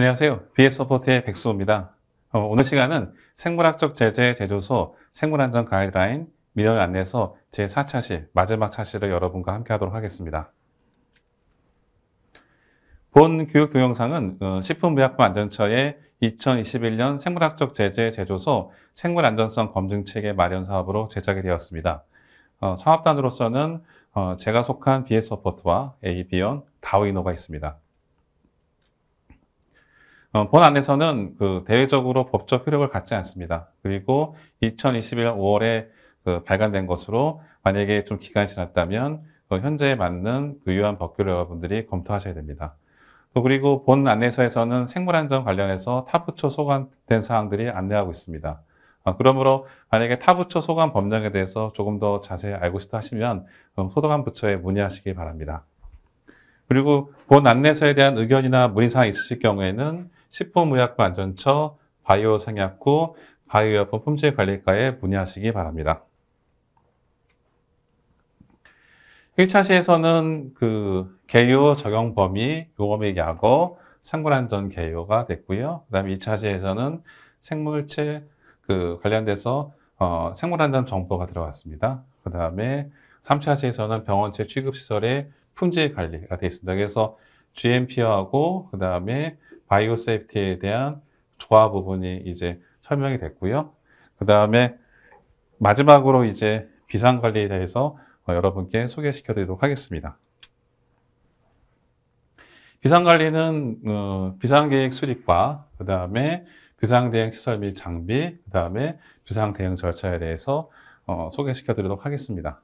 안녕하세요. BS서포트의 백수호입니다. 어, 오늘 시간은 생물학적 제재 제조소 생물안전 가이드라인 민원 안내서 제4차시 마지막 차시를 여러분과 함께 하도록 하겠습니다. 본 교육 동영상은 어, 식품의약품안전처의 2021년 생물학적 제재 제조소 생물안전성 검증체계 마련 사업으로 제작이 되었습니다. 어, 사업단으로서는 어, 제가 속한 BS서포트와 AB언, 다우이노가 있습니다. 어, 본안에서는 그 대외적으로 법적 효력을 갖지 않습니다. 그리고 2021년 5월에 그 발간된 것으로 만약에 좀 기간이 지났다면 그 현재에 맞는 그유한 법규를 여러분들이 검토하셔야 됩니다. 또 그리고 본 안내서에서는 생물 안전 관련해서 타부처 소관된 사항들이 안내하고 있습니다. 아, 그러므로 만약에 타부처 소관 법령에 대해서 조금 더 자세히 알고 싶다 하시면 소독한 부처에 문의하시기 바랍니다. 그리고 본 안내서에 대한 의견이나 문의사항이 있으실 경우에는 식품의약품안전처바이오생약후 바이오약품 품질관리과에 문의하시기 바랍니다. 1차 시에서는 그 개요 적용 범위, 요검의 약어, 상분안전 개요가 됐고요. 그 다음에 2차 시에서는 생물체 그 관련돼서 어, 생물안전 정보가 들어갔습니다. 그 다음에 3차 시에서는 병원체 취급시설의 품질 관리가 되어 있습니다. 그래서 GMP하고 그 다음에 바이오 세이프티에 대한 조화 부분이 이제 설명이 됐고요. 그 다음에 마지막으로 이제 비상관리에 대해서 어, 여러분께 소개시켜 드리도록 하겠습니다. 비상관리는 어, 비상계획 수립과 그 다음에 비상대응 시설 및 장비, 그 다음에 비상대응 절차에 대해서 어, 소개시켜 드리도록 하겠습니다.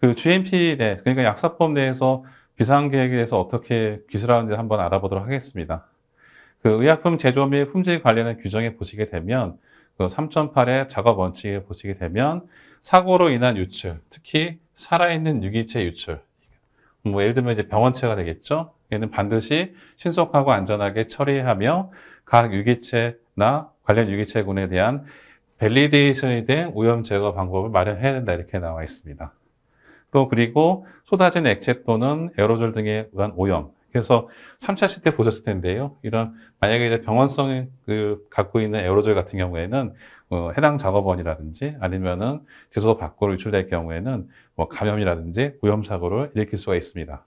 그 GMP 내, 그러니까 약사법 내에서 비상계획에 대해서 어떻게 기술하는지 한번 알아보도록 하겠습니다. 그 의약품 제조 및 품질 관련된 규정에 보시게 되면 그 3.8의 작업 원칙에 보시게 되면 사고로 인한 유출, 특히 살아있는 유기체 유출, 뭐 예를 들면 이제 병원체가 되겠죠. 얘는 반드시 신속하고 안전하게 처리하며 각 유기체나 관련 유기체군에 대한 밸리데이션이 된 오염 제거 방법을 마련해야 된다 이렇게 나와 있습니다. 또 그리고 쏟아진 액체 또는 에어로졸 등에 의한 오염. 그래서 3차 시대 보셨을 텐데요. 이런 만약에 이제 병원성 그 갖고 있는 에어로졸 같은 경우에는 어, 해당 작업원이라든지 아니면은 제소 밖으로 유출될 경우에는 뭐 감염이라든지 오염 사고를 일으킬 수가 있습니다.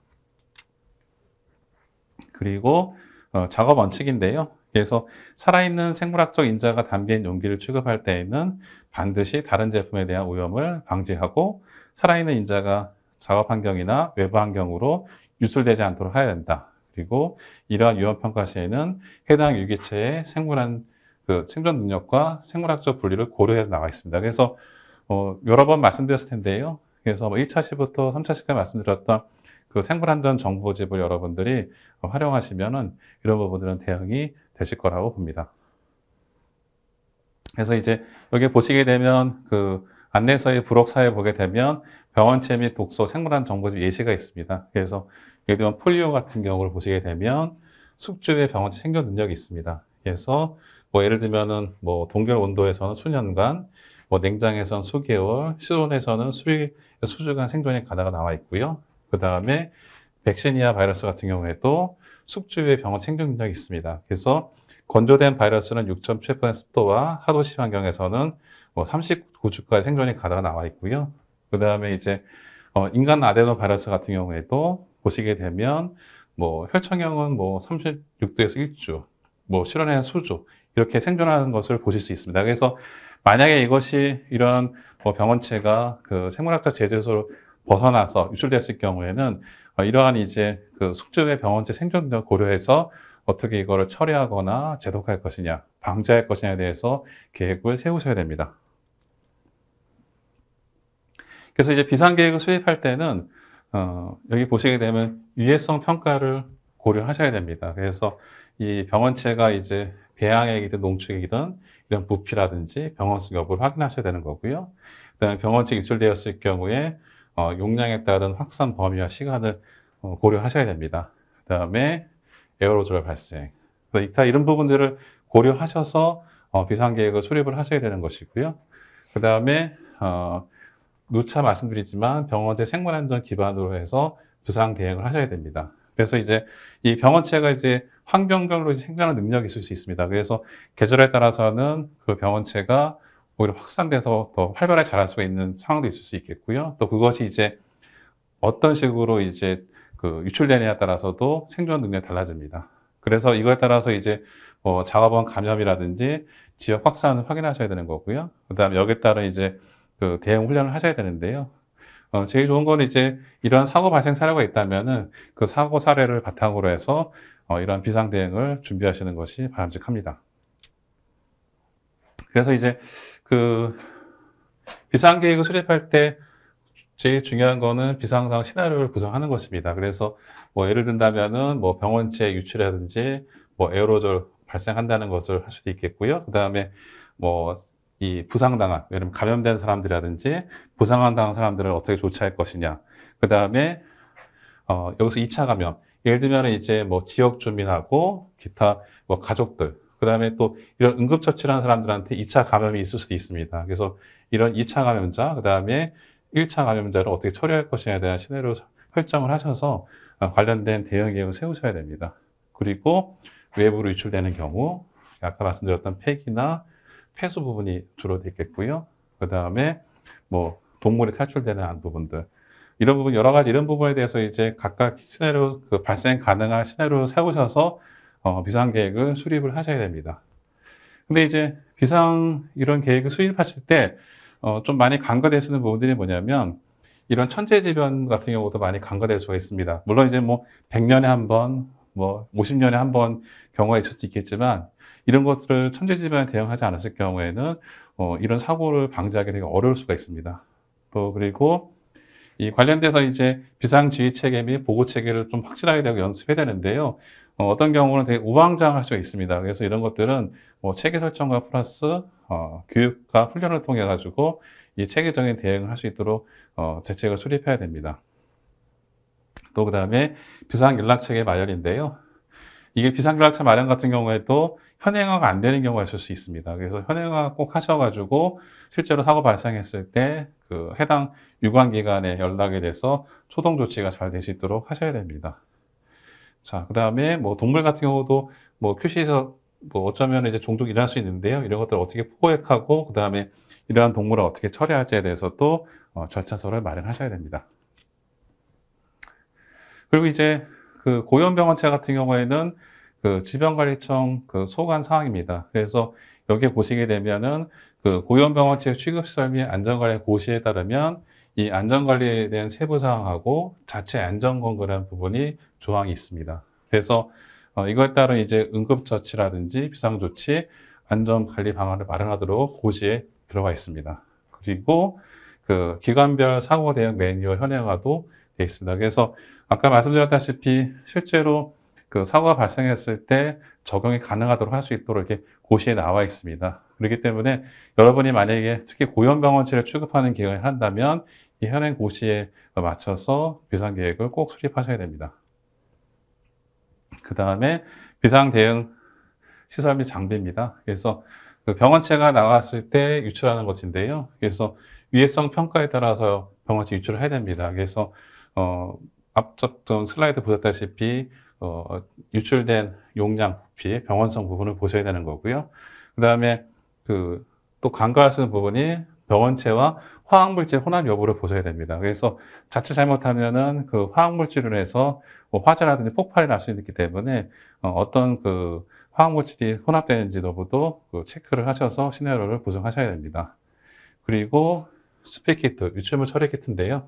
그리고 어, 작업 원칙인데요. 그래서 살아있는 생물학적 인자가 담긴 용기를 취급할 때에는 반드시 다른 제품에 대한 오염을 방지하고 살아있는 인자가 작업 환경이나 외부 환경으로 유출되지 않도록 해야 된다. 그리고 이러한 위험평가 시에는 해당 유기체의 생물한 그 생존 능력과 생물학적 분리를 고려해 나와 있습니다. 그래서 어, 여러 번 말씀드렸을 텐데요. 그래서 뭐 1차 시부터 3차 시까지 말씀드렸던 그 생물안전 정보집을 여러분들이 활용하시면은 이런 부분들은 대응이 되실 거라고 봅니다. 그래서 이제 여기 보시게 되면 그 안내서의 부록사에 보게 되면 병원체 및 독소 생물한 정보집 예시가 있습니다. 그래서 예를 들면 폴리오 같은 경우를 보시게 되면 숙주에 병원체 생존 능력이 있습니다. 그래서 뭐 예를 들면은 뭐 동결 온도에서는 수년간, 뭐 냉장에서는 수개월, 실온에서는 수 수주간 생존이 가다가 나와 있고요. 그 다음에 백시니아 바이러스 같은 경우에도 숙주의 병원 생존 능력이 있습니다. 그래서 건조된 바이러스는 6.7% 습도와 하도시 환경에서는 뭐 39주까지 생존이 가다가 나와 있고요. 그 다음에 이제 어, 인간 아데노 바이러스 같은 경우에도 보시게 되면 뭐 혈청형은 뭐 36도에서 1주, 뭐 실현의 수주 이렇게 생존하는 것을 보실 수 있습니다. 그래서 만약에 이것이 이런 뭐 병원체가 그 생물학적 제재소로 벗어나서 유출됐을 경우에는 어, 이러한 이제 그 숙주의 병원체 생존을 고려해서 어떻게 이거를 처리하거나 제독할 것이냐, 방지할 것이냐에 대해서 계획을 세우셔야 됩니다. 그래서 이제 비상계획을 수립할 때는 어, 여기 보시게 되면 위해성 평가를 고려하셔야 됩니다. 그래서 이 병원체가 이제 배양액이든 농축액이든 이런 부피라든지 병원수 여부를 확인하셔야 되는 거고요. 그다음에 병원체 입출되었을 경우에 어, 용량에 따른 확산 범위와 시간을 어, 고려하셔야 됩니다. 그다음에 에어로졸 발생. 이 이런 부분들을 고려하셔서 어, 비상 계획을 수립을 하셔야 되는 것이고요. 그 다음에 어, 누차 말씀드리지만 병원의 생물안전 기반으로 해서 부상 대응을 하셔야 됩니다. 그래서 이제 이 병원체가 이제 환경별로 생존하는 능력이 있을 수 있습니다. 그래서 계절에 따라서는 그 병원체가 오히려 확산돼서 더 활발하게 자랄 수 있는 상황도 있을 수 있겠고요. 또 그것이 이제 어떤 식으로 이제 그 유출되느냐에 따라서도 생존 능력이 달라집니다. 그래서 이거에 따라서 이제 뭐자가본 감염이라든지 지역 확산을 확인하셔야 되는 거고요. 그다음 에 여기에 따른 이제 그 대응 훈련을 하셔야 되는데요. 어, 제일 좋은 건 이제 이러한 사고 발생 사례가 있다면은 그 사고 사례를 바탕으로 해서 어, 이러한 비상 대응을 준비하시는 것이 바람직합니다. 그래서 이제 그 비상 계획을 수립할 때 제일 중요한 거는 비상상 시나리오를 구성하는 것입니다. 그래서 뭐 예를 든다면은 뭐 병원체 유출이라든지 뭐 에어로졸 발생한다는 것을 할 수도 있겠고요. 그 다음에 뭐 이 부상당한, 예를 들면 감염된 사람들이라든지 부상당한 사람들을 어떻게 조치할 것이냐. 그 다음에 어, 여기서 2차 감염. 예를 들면 이제 뭐 지역 주민하고 기타 뭐 가족들, 그 다음에 또 이런 응급처치를 한 사람들한테 2차 감염이 있을 수도 있습니다. 그래서 이런 2차 감염자, 그 다음에 1차 감염자를 어떻게 처리할 것이냐에 대한 시내로 설정을 하셔서 어, 관련된 대응 계획을 세우셔야 됩니다. 그리고 외부로 유출되는 경우 아까 말씀드렸던 폐기나 폐수 부분이 주로 되겠고요그 다음에 뭐 동물이 탈출되는 부분들 이런 부분 여러 가지 이런 부분에 대해서 이제 각각 시내로그 발생 가능한 시내로 세우셔서 어, 비상 계획을 수립을 하셔야 됩니다. 근데 이제 비상 이런 계획을 수립하실 때 어, 좀 많이 간과될 수 있는 부분들이 뭐냐면 이런 천재지변 같은 경우도 많이 간과될 수가 있습니다. 물론 이제 뭐 100년에 한 번, 뭐 50년에 한 번 경우가 있을 수도 있겠지만 이런 것들을 천재지변에 대응하지 않았을 경우에는 어, 이런 사고를 방지하기 되게 어려울 수가 있습니다. 또 그리고 이 관련돼서 이제 비상지휘 체계 및 보고 체계를 좀 확실하게 되고 연습해야 되는데요. 어, 떤 경우는 되게 우왕좌왕할 수가 있습니다. 그래서 이런 것들은 뭐 체계 설정과 플러스 어, 교육과 훈련을 통해 가지고 이 체계적인 대응을 할 수 있도록 어, 대책을 수립해야 됩니다. 또 그 다음에 비상연락 체계 마련인데요. 이게 비상연락책 마련 같은 경우에도 현행화가 안 되는 경우가 있을 수 있습니다. 그래서 현행화 꼭 하셔가지고 실제로 사고 발생했을 때 그 해당 유관기관에 연락이 돼서 초동 조치가 잘 될 수 있도록 하셔야 됩니다. 자, 그 다음에 뭐 동물 같은 경우도 뭐 큐시에서 뭐 어쩌면 이제 종종 일어날 수 있는데요. 이런 것들을 어떻게 포획하고 그 다음에 이러한 동물을 어떻게 처리할지에 대해서 도 어, 절차서를 마련하셔야 됩니다. 그리고 이제 그 고연병원체 같은 경우에는 그 질병관리청 그 소관 사항입니다. 그래서 여기에 보시게 되면은 그 고연병원체 취급시설 및 안전관리 고시에 따르면 이 안전관리에 대한 세부사항하고 자체 안전건거라는 부분이 조항이 있습니다. 그래서 어, 이거에 따른 이제 응급조치라든지 비상조치, 안전관리 방안을 마련하도록 고지에 들어가 있습니다. 그리고 그 기관별 사고 대응 매뉴얼 현행화도 되어 있습니다. 그래서 아까 말씀드렸다시피 실제로 그 사고가 발생했을 때 적용이 가능하도록 할 수 있도록 이렇게 고시에 나와 있습니다. 그렇기 때문에 여러분이 만약에 특히 고연병원치를 취급하는 기획을 한다면 이 현행 고시에 맞춰서 비상 계획을 꼭 수립하셔야 됩니다. 그 다음에 비상 대응 시설 및 장비입니다. 그래서 그 병원체가 나왔을 때 유출하는 것인데요. 그래서 위해성 평가에 따라서 병원체 유출을 해야 됩니다. 그래서 어 앞접던 슬라이드 보셨다시피 어, 유출된 용량 부피, 병원성 부분을 보셔야 되는 거고요. 그다음에 그또 간과할 수 있는 부분이 병원체와 화학물질 혼합 여부를 보셔야 됩니다. 그래서 자칫 잘못하면은 그화학물질을 해서 뭐 화재라든지 폭발이 날 수 있기 때문에 어, 어떤 어그 화학물질이 혼합되는지 여부도 그 체크를 하셔서 시나리오를 구성하셔야 됩니다. 그리고 스피키트, 유출물 처리 키트인데요.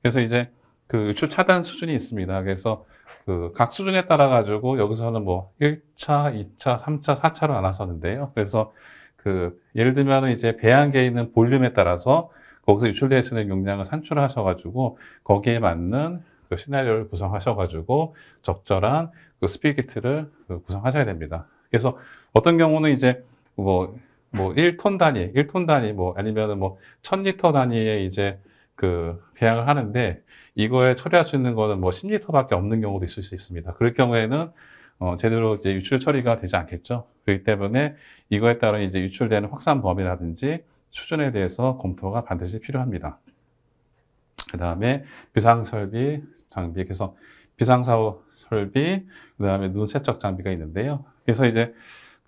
그래서 이제 그 유출 차단 수준이 있습니다. 그래서 그각 수준에 따라 가지고 여기서는 뭐 1차, 2차, 3차, 4차로 나눴었는데요. 그래서 그 예를 들면 이제 배양계에 있는 볼륨에 따라서 거기서 유출될 수 있는 용량을 산출하셔가지고 거기에 맞는 그 시나리오를 구성하셔가지고 적절한 그 스피드키트를 그 구성하셔야 됩니다. 그래서 어떤 경우는 이제 뭐, 뭐 1톤 단위, 1톤 단위, 뭐 아니면은 뭐 1000리터 단위의 이제 그 배양을 하는데 이거에 처리할 수 있는 거는 뭐 10리터밖에 없는 경우도 있을 수 있습니다. 그럴 경우에는 어, 제대로 이제 유출 처리가 되지 않겠죠. 그렇기 때문에 이거에 따른 이제 유출되는 확산 범위라든지 수준에 대해서 검토가 반드시 필요합니다. 그 다음에 비상설비 장비, 그래서 비상사고 설비, 그 다음에 눈 세척 장비가 있는데요. 그래서 이제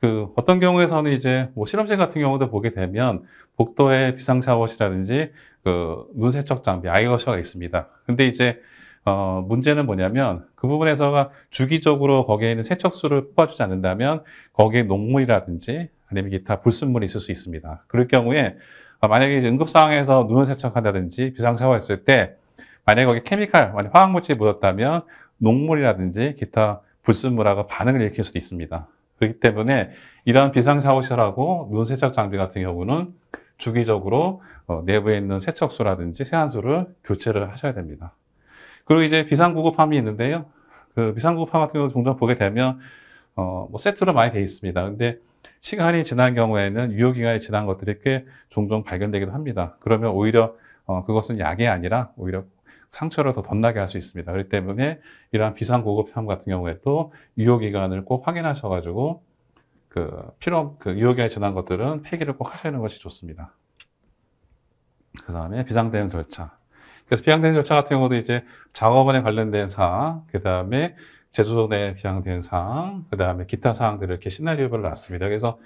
그 어떤 경우에서는 이제 뭐 실험실 같은 경우도 보게 되면 복도에 비상샤워실이라든지 그 눈세척 장비, 아이워셔가 있습니다. 근데 이제 어, 문제는 뭐냐면 그 부분에서가 주기적으로 거기에 있는 세척수를 뽑아주지 않는다면 거기에 녹물이라든지 아니면 기타 불순물이 있을 수 있습니다. 그럴 경우에 어, 만약에 응급 상황에서 눈을 세척한다든지 비상 샤워했을 때 만약에 거기 케미칼, 만약 화학 물질이 묻었다면 녹물이라든지 기타 불순물하고 반응을 일으킬 수도 있습니다. 그렇기 때문에 이런 비상 샤워실하고 눈 세척 장비 같은 경우는 주기적으로 어, 내부에 있는 세척수라든지 세안수를 교체를 하셔야 됩니다. 그리고 이제 비상구급함이 있는데요. 그 비상구급함 같은 경우 종종 보게 되면 어, 뭐 세트로 많이 돼 있습니다. 근데 시간이 지난 경우에는 유효기간이 지난 것들이 꽤 종종 발견되기도 합니다. 그러면 오히려 어, 그것은 약이 아니라 오히려 상처를 더 덧나게 할 수 있습니다. 그렇기 때문에 이러한 비상고급함 같은 경우에 도 유효기간을 꼭 확인하셔가지고 그 필요 그 유효기한이 지난 것들은 폐기를 꼭 하시는 것이 좋습니다. 그 다음에 비상대응 절차. 그래서 비상대응 절차 같은 경우도 이제 작업원에 관련된 사항, 그 다음에 제주도 내 비상대응 사항, 그 다음에 기타 사항들을 이렇게 시나리오별로 놨습니다. 그래서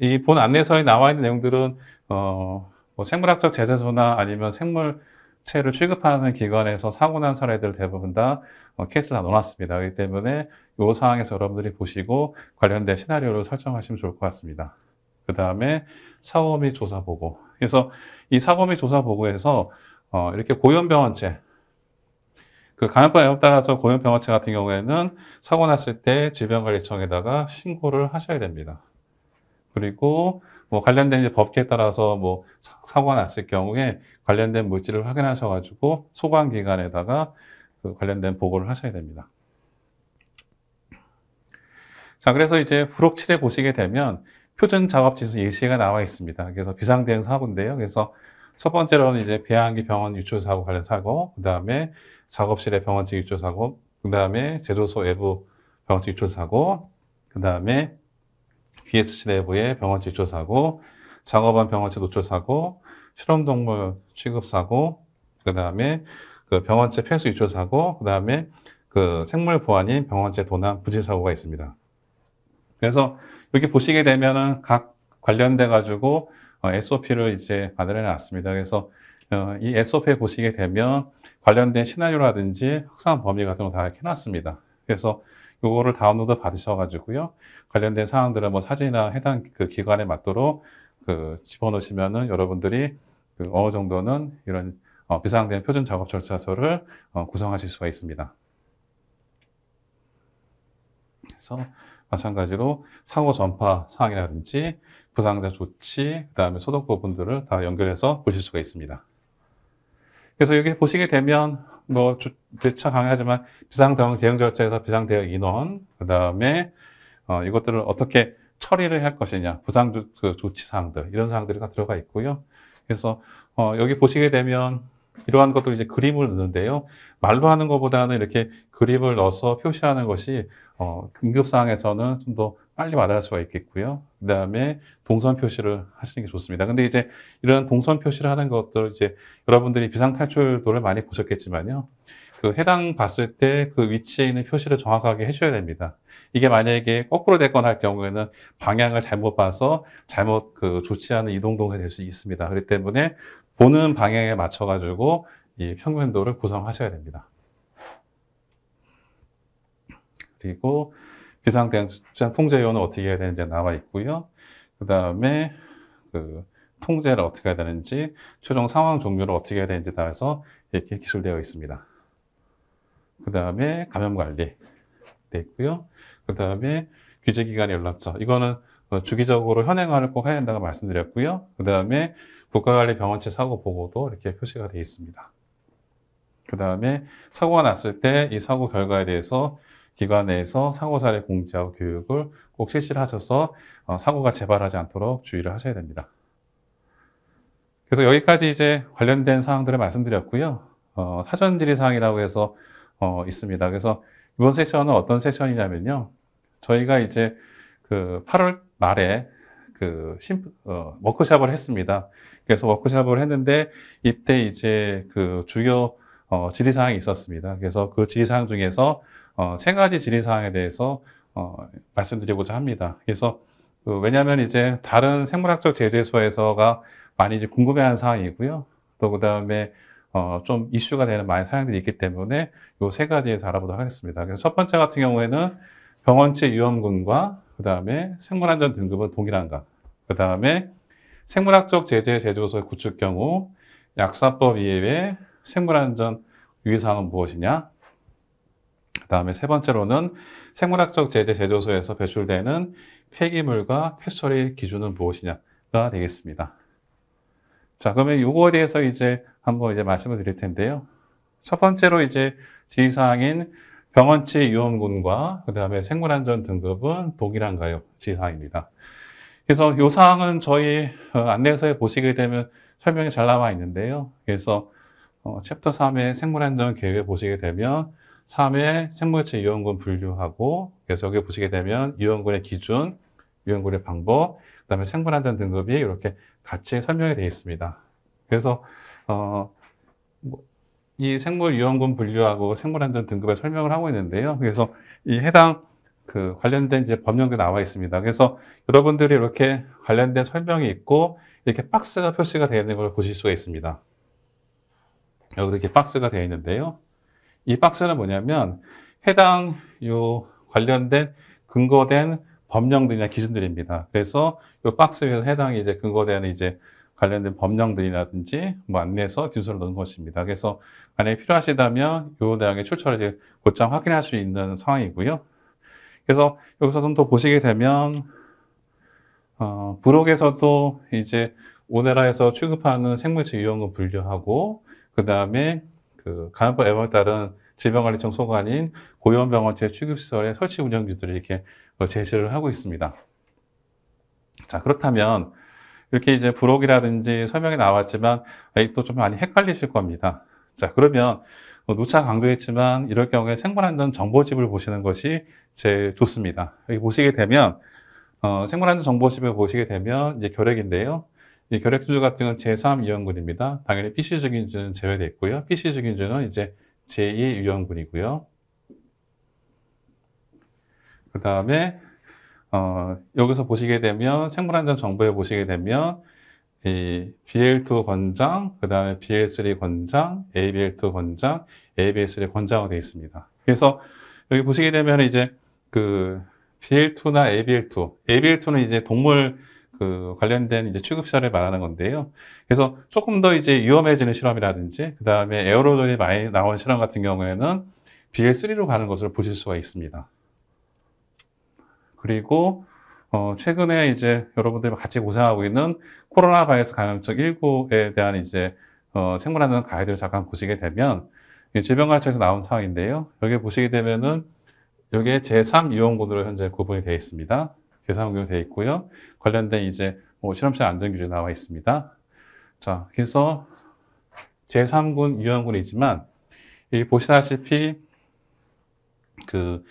이 본 안내서에 나와 있는 내용들은 어, 뭐 생물학적 제재소나 아니면 생물 차를 취급하는 기관에서 사고 난 사례들 대부분 다 어, 케이스를 다 넣어놨습니다. 그렇기 때문에 이 상황에서 여러분들이 보시고 관련된 시나리오를 설정하시면 좋을 것 같습니다. 그 다음에 사고 및 조사 보고. 그래서 이 사고 및 조사 보고에서 어, 이렇게 고연병원체 그 감염병에 따라서 고연병원체 같은 경우에는 사고 났을 때 질병관리청에다가 신고를 하셔야 됩니다. 그리고 뭐 관련된 이제 법규에 따라서 뭐 사고가 났을 경우에 관련된 물질을 확인하셔 가지고 소관기관에다가 그 관련된 보고를 하셔야 됩니다. 자, 그래서 이제 부록 7에 보시게 되면 표준 작업 지수 예시가 나와 있습니다. 그래서 비상 대응 사고인데요. 그래서 첫 번째로는 이제 배양기 병원 유출 사고 관련 사고, 그다음에 작업실의 병원증 유출 사고, 그다음에 제조소 외부 병원증 유출 사고, 그다음에 BSC 내부의 병원증 유출 사고, 작업한 병원체 노출 사고, 실험동물 취급 사고, 그 다음에 그 병원체 폐수 유출 사고, 그 다음에 그 생물 보안인 병원체 도난 부지 사고가 있습니다. 그래서 여기 보시게 되면은 각 관련돼 가지고 어, SOP를 이제 만들어 놨습니다. 그래서 어, 이 SOP에 보시게 되면 관련된 시나리오라든지 확산 범위 같은 거 다 해놨습니다. 그래서 이거를 다운로드 받으셔가지고요. 관련된 사항들은 뭐 사진이나 해당 그 기관에 맞도록 그 집어넣으시면은 여러분들이 그 어느 정도는 이런 어, 비상대응 표준 작업 절차서를 어, 구성하실 수가 있습니다. 그래서 마찬가지로 사고 전파 사항이라든지 부상자 조치, 그 다음에 소독 부분들을 다 연결해서 보실 수가 있습니다. 그래서 여기 보시게 되면 뭐 대처 강의하지만 비상 대응 대응 절차에서 비상 대응 인원, 그 다음에 어, 이것들을 어떻게 처리를 할 것이냐, 부상 조, 그 조치 사항들 이런 사항들이 다 들어가 있고요. 그래서 어, 여기 보시게 되면 이러한 것들 이제 그림을 넣는데요. 말로 하는 것보다는 이렇게 그림을 넣어서 표시하는 것이 어, 긴급 사항에서는좀 더 빨리 와닿을 수가 있겠고요. 그다음에 동선 표시를 하시는 게 좋습니다. 근데 이제 이런 동선 표시를 하는 것들 이제 여러분들이 비상 탈출도를 많이 보셨겠지만요. 그 해당 봤을 때 그 위치에 있는 표시를 정확하게 해줘야 됩니다. 이게 만약에 거꾸로 됐거나 할 경우에는 방향을 잘못 봐서 잘못 그 좋지 않은 이동동선이 될수 있습니다. 그렇기 때문에 보는 방향에 맞춰가지고 이 평면도를 구성하셔야 됩니다. 그리고 비상대응 통제요는 어떻게 해야 되는지 나와 있고요. 그 다음에 그 통제를 어떻게 해야 되는지, 최종 상황 종료를 어떻게 해야 되는지 따라서 이렇게 기술되어 있습니다. 그 다음에 감염 관리. 돼 있고요. 그 다음에 규제기관의 연락처. 이거는 어, 주기적으로 현행화를 꼭 해야 한다고 말씀드렸고요. 그 다음에 국가관리병원체 사고 보고도 이렇게 표시가 되어 있습니다. 그 다음에 사고가 났을 때 이 사고 결과에 대해서 기관 내에서 사고 사례 공지하고 교육을 꼭 실시를 하셔서 어, 사고가 재발하지 않도록 주의를 하셔야 됩니다. 그래서 여기까지 이제 관련된 사항들을 말씀드렸고요. 어, 사전 질의 사항이라고 해서 어, 있습니다. 그래서 이번 세션은 어떤 세션이냐면요. 저희가 이제 그 8월 말에 그 심, 어, 워크샵을 했습니다. 그래서 워크샵을 했는데 이때 이제 그 주요 어, 질의사항이 있었습니다. 그래서 그 질의사항 중에서 어, 세 가지 질의사항에 대해서 어, 말씀드리고자 합니다. 그래서 그 왜냐하면 이제 다른 생물학적 제재소에서가 많이 궁금해하는 사항이고요. 또 그 다음에 어, 좀 이슈가 되는 많은 사양들이 있기 때문에 이 세 가지에 달아보도록 하겠습니다. 그래서 첫 번째 같은 경우에는 병원체 위험군과 그 다음에 생물안전 등급은 동일한가. 그 다음에 생물학적 제재 제조소의 구축 경우 약사법 이외에 생물안전 유의사항은 무엇이냐. 그 다음에 세 번째로는 생물학적 제재 제조소에서 배출되는 폐기물과 폐처리 기준은 무엇이냐가 되겠습니다. 자, 그러면 이거에 대해서 이제 한번 이제 말씀을 드릴 텐데요. 첫 번째로 이제 지의사항인 병원치 유험군과 그 다음에 생물안전 등급은 동일한가요? 지의사항입니다. 그래서 요 사항은 저희 어, 안내서에 보시게 되면 설명이 잘 나와 있는데요. 그래서 어, 챕터 3의 생물안전 계획을 보시게 되면 3의 생물체 유형군 분류하고 그래서 여기 보시게 되면 유형군의 기준, 유형군의 방법, 그 다음에 생물안전 등급이 이렇게 같이 설명이 되어 있습니다. 그래서 어, 뭐, 이 생물 유형군 분류하고 생물안전 등급에 설명을 하고 있는데요. 그래서 이 해당 그 관련된 이제 법령도 나와 있습니다. 그래서 여러분들이 이렇게 관련된 설명이 있고 이렇게 박스가 표시가 되어 있는 걸 보실 수가 있습니다. 여기 이렇게 박스가 되어 있는데요. 이 박스는 뭐냐면 해당 요 관련된 근거된 법령들이나 기준들입니다. 그래서 이 박스에서 해당 이제 근거되는 이제 관련된 법령들이라든지 뭐 안내서 균소를 넣은 것입니다. 그래서 만약에 필요하시다면 요 내용의 출처를 이제 곧장 확인할 수 있는 상황이고요. 그래서 여기서 좀 더 보시게 되면 어, 부록에서도 이제 오네라에서 취급하는 생물체 유형을 분류하고 그다음에 그간염법 애벌 따른 질병관리청 소관인 고위험병원 재취급시설의 설치 운영 기들을 이렇게 제시를 하고 있습니다. 자 그렇다면 이렇게 이제 부록이라든지 설명이 나왔지만 아직도 좀 많이 헷갈리실 겁니다. 자, 그러면 노차 뭐 강조했지만 이럴 경우에 생물안전 정보집을 보시는 것이 제일 좋습니다. 여기 보시게 되면 어, 생물안전 정보집을 보시게 되면 이제 결핵인데요. 이 결핵균 같은 건 제3유형군입니다. 당연히 PC주균주는 제외되어 있고요. PC주균주는 이제 제2유형군이고요. 그 다음에 어, 여기서 보시게 되면 생물안전 정보에 보시게 되면 이 BL2 권장, 그 다음에 BL3 권장, ABL2 권장, ABL3 권장으로 되어 있습니다. 그래서 여기 보시게 되면 이제 그 BL2나 ABL2, ABL2는 이제 동물 그 관련된 이제 취급시설을 말하는 건데요. 그래서 조금 더 이제 위험해지는 실험이라든지, 그 다음에 에어로졸이 많이 나온 실험 같은 경우에는 BL3로 가는 것을 보실 수가 있습니다. 그리고 어, 최근에 이제 여러분들이 같이 고생하고 있는 코로나 바이러스 감염증 19에 대한 이제 어, 생물안전 가이드를 잠깐 보시게 되면 질병관리청에서 나온 사항인데요. 여기 보시게 되면은 여기에 제3유용군으로 현재 구분이 되어 있습니다. 제3유용군이 되어 있고요. 관련된 이제 뭐 실험실 안전 규제 나와 있습니다. 자, 그래서 제3군 유용군이지만이 보시다시피 그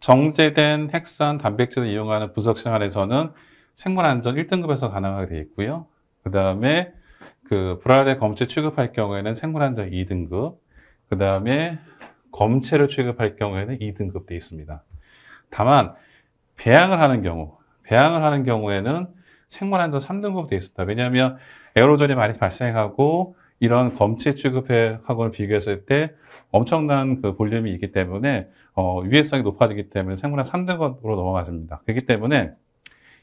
정제된 핵산 단백질을 이용하는 분석 생활에서는 생물 안전 1등급에서 가능하게 되어 있고요. 그 다음에 그 브라데 검체 취급할 경우에는 생물 안전 2등급, 그 다음에 검체를 취급할 경우에는 2등급 되어 있습니다. 다만 배양을 하는 경우, 배양을 하는 경우에는 생물 안전 3등급 되어 있습니다 왜냐하면 에어로졸이 많이 발생하고 이런 검체 취급하고는 비교했을 때 엄청난 그 볼륨이 있기 때문에 어, 유해성이 높아지기 때문에 생물학 3등으로 넘어가집니다. 그렇기 때문에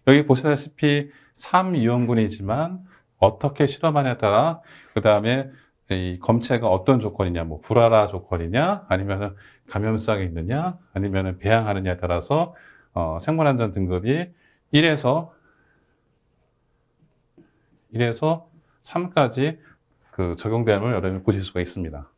여기 보시다시피 3유형군이지만 어떻게 실험하냐에 따라 그 다음에 이 검체가 어떤 조건이냐, 뭐불화 조건이냐, 아니면은 감염성이 있느냐, 아니면은 배양하느냐에 따라서 어, 생물안전 등급이 1에서 1에서 3까지 그 적용 대안을 여러분 보실 수가 있습니다.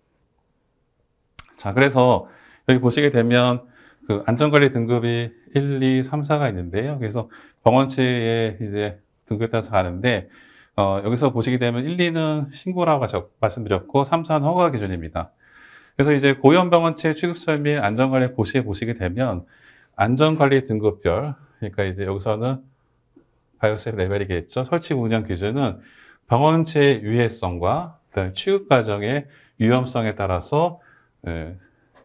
자, 그래서 여기 보시게 되면 그 안전관리 등급이 1, 2, 3, 4가 있는데요. 그래서 병원체에 이제 등급에 따라서 가는데 어, 여기서 보시게 되면 1, 2는 신고라고 하 말씀드렸고 3, 4는 허가 기준입니다. 그래서 이제 고위험병원체 취급설 및 안전관리 고시에 보시게 되면 안전관리 등급별 그러니까 이제 여기서는 바이오셀 레벨이겠죠. 설치 운영 기준은 병원체의 유해성과 그다음에 취급 과정의 위험성에 따라서 예,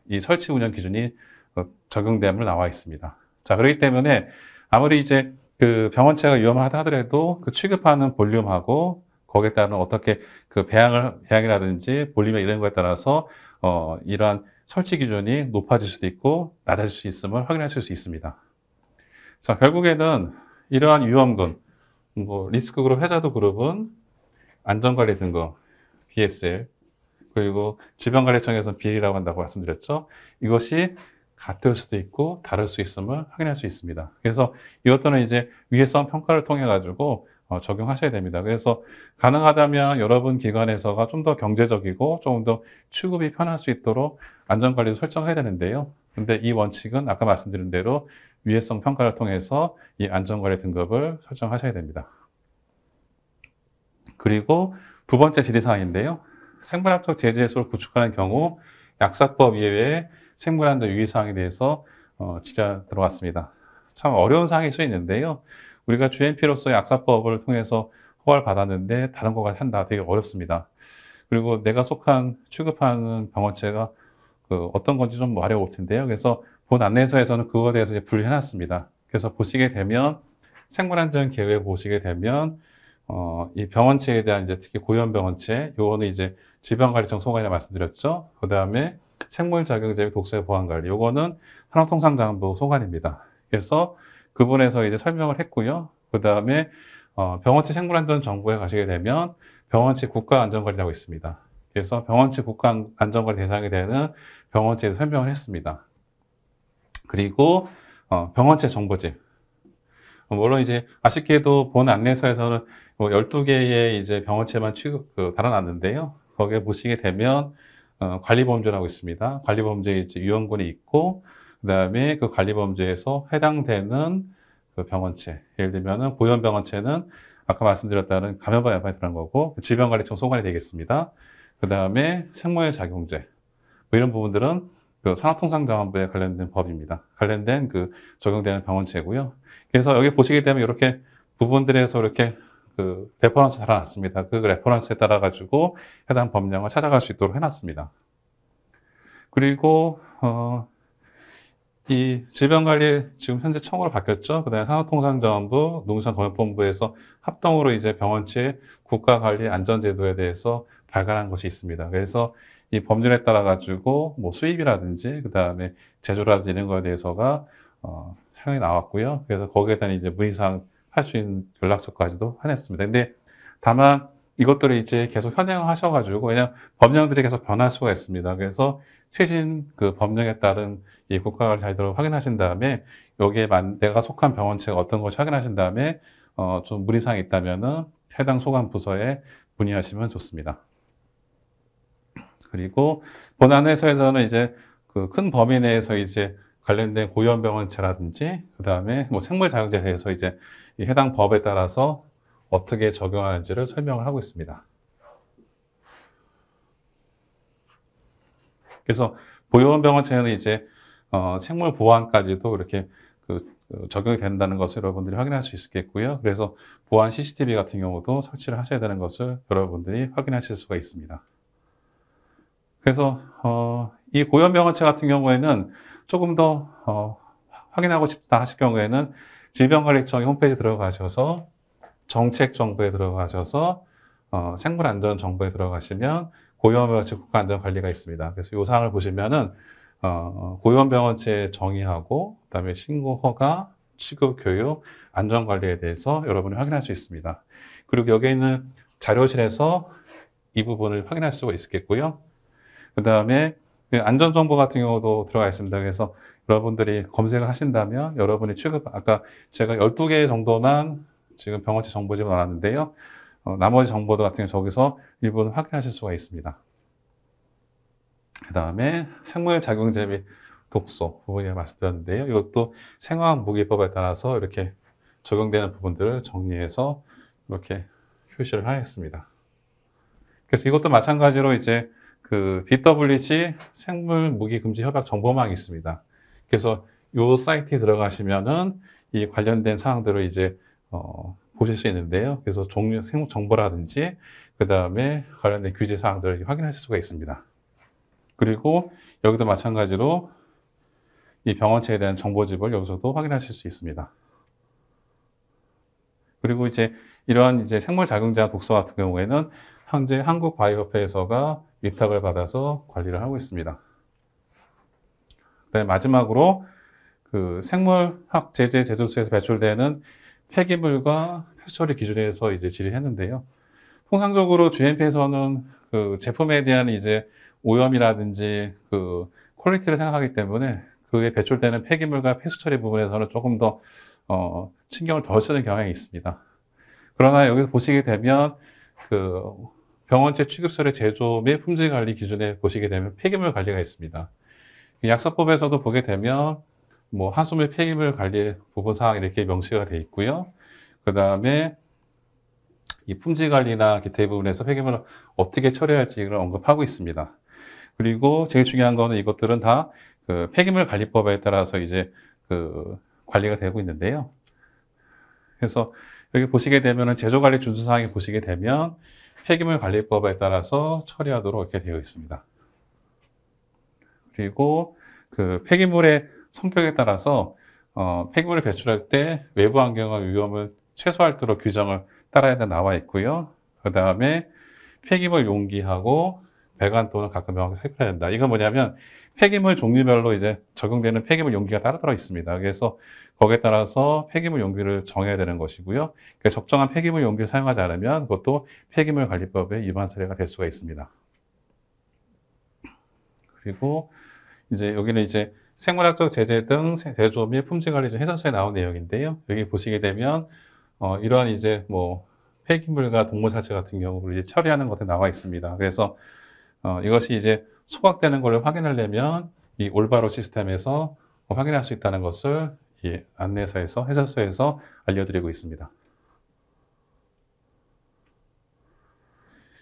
이 설치 운영 기준이 어, 적용됨을 나와 있습니다. 자, 그렇기 때문에 아무리 이제 그 병원체가 위험하다 하더라도 그 취급하는 볼륨하고 거기에 따른 어떻게 그 배양을 배양이라든지 볼륨에 이런 거에 따라서 어 이러한 설치 기준이 높아질 수도 있고 낮아질 수 있음을 확인하실 수 있습니다. 자 결국에는 이러한 위험군, 뭐 리스크 그룹, 회자도 그룹은 안전관리 등급, BSL, 그리고 질병관리청에서 비리라고 한다고 말씀드렸죠. 이것이 같을 수도 있고 다를 수 있음을 확인할 수 있습니다. 그래서 이것들은 이제 위해성 평가를 통해 가지고 어, 적용하셔야 됩니다. 그래서 가능하다면 여러분 기관에서가 좀 더 경제적이고 조금 더 취급이 편할 수 있도록 안전관리를 설정해야 되는데요. 근데 이 원칙은 아까 말씀드린 대로 위해성 평가를 통해서 이 안전관리 등급을 설정하셔야 됩니다. 그리고 두 번째 질의사항인데요. 생물학적 제재 해소를 구축하는 경우 약사법 이외에 생물학적 유의사항에 대해서 어, 질의가 들어왔습니다. 참 어려운 사항일 수 있는데요. 우리가 GMP로서 약사법을 통해서 허가를 받았는데 다른 거가 한다 되게 어렵습니다. 그리고 내가 속한 취급하는 병원체가 그 어떤 건지 좀어려볼 텐데요. 그래서 본 안내서에서는 그거에 대해서 이제 분류해놨습니다. 그래서 보시게 되면 생물안전 계획 보시게 되면 어, 이 병원체에 대한 이제 특히 고연병원체, 요거는 이제 질병관리청 소관이라 말씀드렸죠. 그 다음에 생물작용제 및 독소의 보안관리, 요거는 산업통상자원부 소관입니다. 그래서 그분에서 이제 설명을 했고요. 그 다음에 어, 병원체 생물안전정보에 가시게 되면 병원체 국가안전관리라고 있습니다. 그래서 병원체 국가안전관리 대상이 되는 병원체에 설명을 했습니다. 그리고 어, 병원체 정보집, 물론 이제 아쉽게도 본 안내서에서는 1 뭐 2 개의 이제 병원체만 취급, 그, 달아났는데요. 거기에 보시게 되면, 어, 관리범죄라고 있습니다. 관리범죄 이제 유형군이 있고, 그 다음에 그 관리범죄에서 해당되는 그 병원체. 예를 들면은 보현병원체는 아까 말씀드렸다는 감염병 연방이 들어간 거고, 그 질병관리청 소관이 되겠습니다. 그 다음에 생모의 작용제. 뭐 이런 부분들은 그 산업통상자원부에 관련된 법입니다. 관련된 그 적용되는 병원체고요. 그래서 여기 보시게 되면 이렇게 부분들에서 이렇게 그 레퍼런스 달아놨습니다. 그 레퍼런스에 따라 가지고 해당 법령을 찾아갈 수 있도록 해놨습니다. 그리고 어, 이 질병관리 지금 현재 청으로 바뀌었죠. 그다음에 산업통상자원부, 농산공역본부에서 합동으로 이제 병원체 국가관리안전제도에 대해서 발간한 것이 있습니다. 그래서 이 법률에 따라 가지고 뭐 수입이라든지 그다음에 제조라든지 이런 거에 대해서가 어, 사용이 나왔고요. 그래서 거기에 대한 이제 문의사항 할수 있는 연락처까지도 해냈습니다. 근데 다만 이것들을 이제 계속 현행하셔가지고 그냥 법령들이 계속 변할 수가 있습니다. 그래서 최신 그 법령에 따른 이 국가관리 자료를 확인하신 다음에 여기에 만 내가 속한 병원체가 어떤 것이 확인하신 다음에 어좀 무리사항이 있다면은 해당 소관 부서에 문의하시면 좋습니다. 그리고 본안 회서에서는 이제 그 큰 범위 내에서 이제 관련된 고위험병원체라든지 그다음에 뭐 생물자용제에 대해서 이제 해당 법에 따라서 어떻게 적용하는지를 설명을 하고 있습니다. 그래서 고 보건병원체는 이제 어, 생물 보안까지도 이렇게 그, 그 적용이 된다는 것을 여러분들이 확인할 수 있겠고요. 그래서 보안 CCTV 같은 경우도 설치를 하셔야 되는 것을 여러분들이 확인하실 수가 있습니다. 그래서 어, 이고염병원체 같은 경우에는 조금 더 어, 확인하고 싶다 하실 경우에는 질병관리청의 홈페이지 들어가셔서 정책 정보에 들어가셔서 어, 생물 안전 정보에 들어가시면 고염험병원체 국가안전관리가 있습니다. 그래서 요 사항을 보시면은 어, 고염병원체 정의하고 그다음에 신고 허가, 취급 교육, 안전관리에 대해서 여러분이 확인할 수 있습니다. 그리고 여기 있는 자료실에서 이 부분을 확인할 수가 있겠고요. 그 다음에 예, 안전정보 같은 경우도 들어가 있습니다. 그래서 여러분들이 검색을 하신다면 여러분이 취급, 아까 제가 12개 정도만 지금 병원체 정보집을 넣어는데요 어, 나머지 정보들 같은 경우 저기서 일부는 확인하실 수가 있습니다. 그 다음에 생물 작용제 및 독소 부분에 말씀드렸는데요. 이것도 생화학 무기법에 따라서 이렇게 적용되는 부분들을 정리해서 이렇게 표시를 하겠습니다 그래서 이것도 마찬가지로 이제 그 BWG 생물 무기 금지 협약 정보망이 있습니다. 그래서 이 사이트에 들어가시면은 이 관련된 사항들을 이제 어, 보실 수 있는데요. 그래서 종류 생물 정보라든지 그 다음에 관련된 규제 사항들을 확인하실 수가 있습니다. 그리고 여기도 마찬가지로 이 병원체에 대한 정보집을 여기서도 확인하실 수 있습니다. 그리고 이제 이러한 이제 생물 작용자 독서 같은 경우에는 현재 한국바이오페에서가 위탁을 받아서 관리를 하고 있습니다. 그다음에 네, 마지막으로 그 생물학 제재 제조소에서 배출되는 폐기물과 표처리 기준에서 이제 질의했는데요. 통상적으로 GMP에서는 그 제품에 대한 이제 오염이라든지 그 퀄리티를 생각하기 때문에 그에 배출되는 폐기물과 폐수 처리 부분에서는 조금 더 어, 신경을 덜 쓰는 경향이 있습니다. 그러나 여기서 보시게 되면 그 병원체 취급설의 제조 및 품질 관리 기준에 보시게 되면 폐기물 관리가 있습니다. 그 약사법에서도 보게 되면 뭐 하수물 폐기물 관리 부분 사항 이렇게 명시가 돼 있고요. 그 다음에 이 품질 관리나 기타 부분에서 폐기물을 어떻게 처리할지를 언급하고 있습니다. 그리고 제일 중요한 거는 이것들은 다 그 폐기물 관리법에 따라서 이제 그 관리가 되고 있는데요. 그래서 여기 보시게 되면은 제조 관리 준수 사항에 보시게 되면 폐기물 관리법에 따라서 처리하도록 이렇게 되어 있습니다. 그리고 그 폐기물의 성격에 따라서 어, 폐기물을 배출할 때 외부 환경의 위험을 최소화할도록 규정을 따라야 나와 있고요. 그 다음에 폐기물 용기하고 배관 돈을 가끔 명확히 살펴야 된다. 이건 뭐냐면 폐기물 종류별로 이제 적용되는 폐기물 용기가 따로 들어 있습니다. 그래서 거기에 따라서 폐기물 용기를 정해야 되는 것이고요. 그러니까 적정한 폐기물 용기를 사용하지 않으면 그것도 폐기물 관리법의 위반 사례가 될 수가 있습니다. 그리고 이제 여기는 이제 생물학적 제재 등 제조 및 품질 관리 중 해산서에 나온 내용인데요. 여기 보시게 되면 어, 이러한 이제 뭐 폐기물과 동물 사체 같은 경우를 이제 처리하는 것에 나와 있습니다. 그래서 어, 이것이 이제 소각되는 걸 확인하려면 이 올바로 시스템에서 확인할 수 있다는 것을 이 안내서에서 해설서에서 알려드리고 있습니다.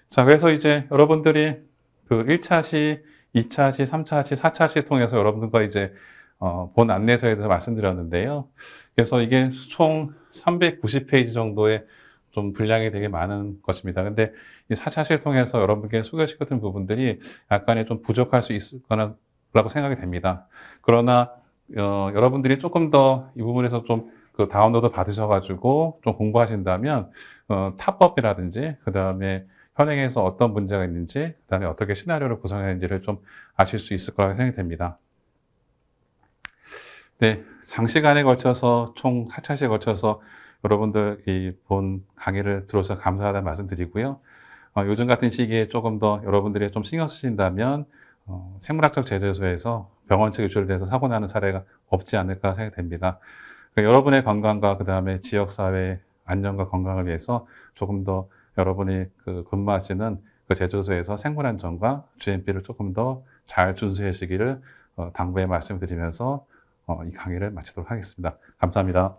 자, 그래서 이제 여러분들이 그 1차 시, 2차 시, 3차 시, 4차 시 통해서 여러분들과 이제 어, 본 안내서에 대해서 말씀드렸는데요. 그래서 이게 총 390페이지 정도의 좀 분량이 되게 많은 것입니다. 근데 이 사찰실 통해서 여러분께 소개시켰던 부분들이 약간의 좀 부족할 수 있을 거 라고 생각이 됩니다. 그러나 어, 여러분들이 조금 더 이 부분에서 좀 그 다운로드 받으셔가지고 좀 공부하신다면 어, 탑법이라든지 그 다음에 현행에서 어떤 문제가 있는지 그 다음에 어떻게 시나리오를 구성했는지를 좀 아실 수 있을 거라고 생각이 됩니다. 네, 장시간에 걸쳐서 총 4차시에 걸쳐서 여러분들 이 본 강의를 들어서 감사하다는 말씀 드리고요. 어, 요즘 같은 시기에 조금 더 여러분들이 좀 신경 쓰신다면 어, 생물학적 제재소에서 병원 측 유출돼서 사고 나는 사례가 없지 않을까 생각이 됩니다. 그러니까 여러분의 건강과 그 다음에 지역사회의 안전과 건강을 위해서 조금 더 여러분이 그 근무하시는 그 제조소에서 생물안전과 GMP를 조금 더 잘 준수하시기를 어, 당부의 말씀드리면서 을이 어, 강의를 마치도록 하겠습니다. 감사합니다.